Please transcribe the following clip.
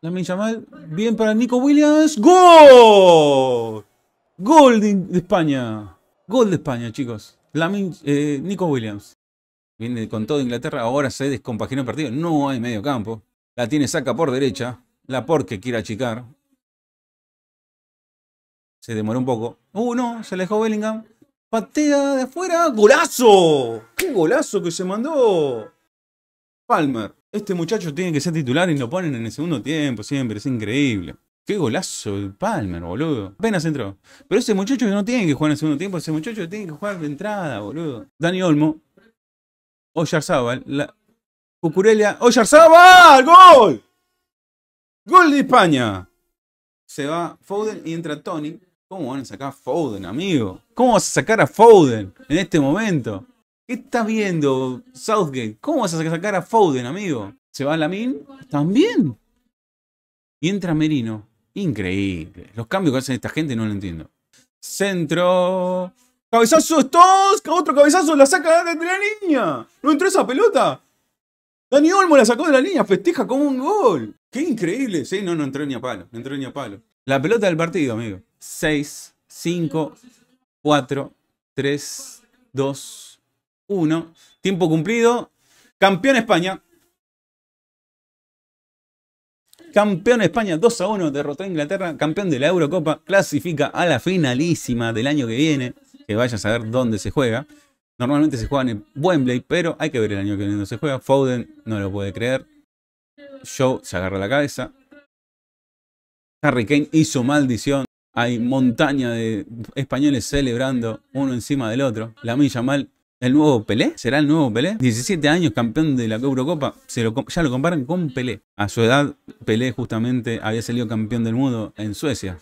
Lamin Yamal, bien para Nico Williams. ¡Gol! Gol de, España. Gol de España, chicos. Eh, Nico Williams. Viene con todo Inglaterra. Ahora se descompaginó el partido. No hay medio campo. La tiene saca por derecha. La porque quiere achicar. Se demoró un poco. ¡Uh, no! Se alejó Bellingham. Patea de afuera. ¡Golazo! ¡Qué golazo que se mandó! Palmer. Este muchacho tiene que ser titular y lo ponen en el segundo tiempo siempre, es increíble. Qué golazo el Palmer, boludo. Apenas entró. Pero ese muchacho no tiene que jugar en el segundo tiempo, ese muchacho tiene que jugar de entrada, boludo. Dani Olmo, Oyarzabal, la... Cucurelia, ¡Oyarzábal! ¡Gol! ¡Gol de España! Se va Foden y entra Tony. ¿Cómo van a sacar a Foden, amigo? ¿Cómo vas a sacar a Foden en este momento? ¿Qué estás viendo, Southgate? ¿Cómo vas a sacar a Foden, amigo? ¿Se va a la min, También. Y entra Merino. Increíble. Los cambios que hacen esta gente no lo entiendo. Centro. Cabezazo, todos. Otro cabezazo la saca de la línea. No entró esa pelota. Dani Olmo la sacó de la línea. Festeja como un gol. Qué increíble. Sí, no, no entró ni a palo. No entró ni a palo. La pelota del partido, amigo. 6, 5, 4, 3, 2, uno Tiempo cumplido. Campeón España. Campeón España 2 a 1, derrotó a Inglaterra, campeón de la Eurocopa, clasifica a la finalísima del año que viene, que vaya a saber dónde se juega. Normalmente se juega en el Wembley, pero hay que ver el año que viene dónde se juega. Foden no lo puede creer. show se agarra la cabeza. Harry Kane hizo maldición. Hay montaña de españoles celebrando uno encima del otro. La milla mal ¿El nuevo Pelé? ¿Será el nuevo Pelé? 17 años, campeón de la Eurocopa. Se lo, ya lo comparan con Pelé. A su edad, Pelé justamente había salido campeón del mundo en Suecia.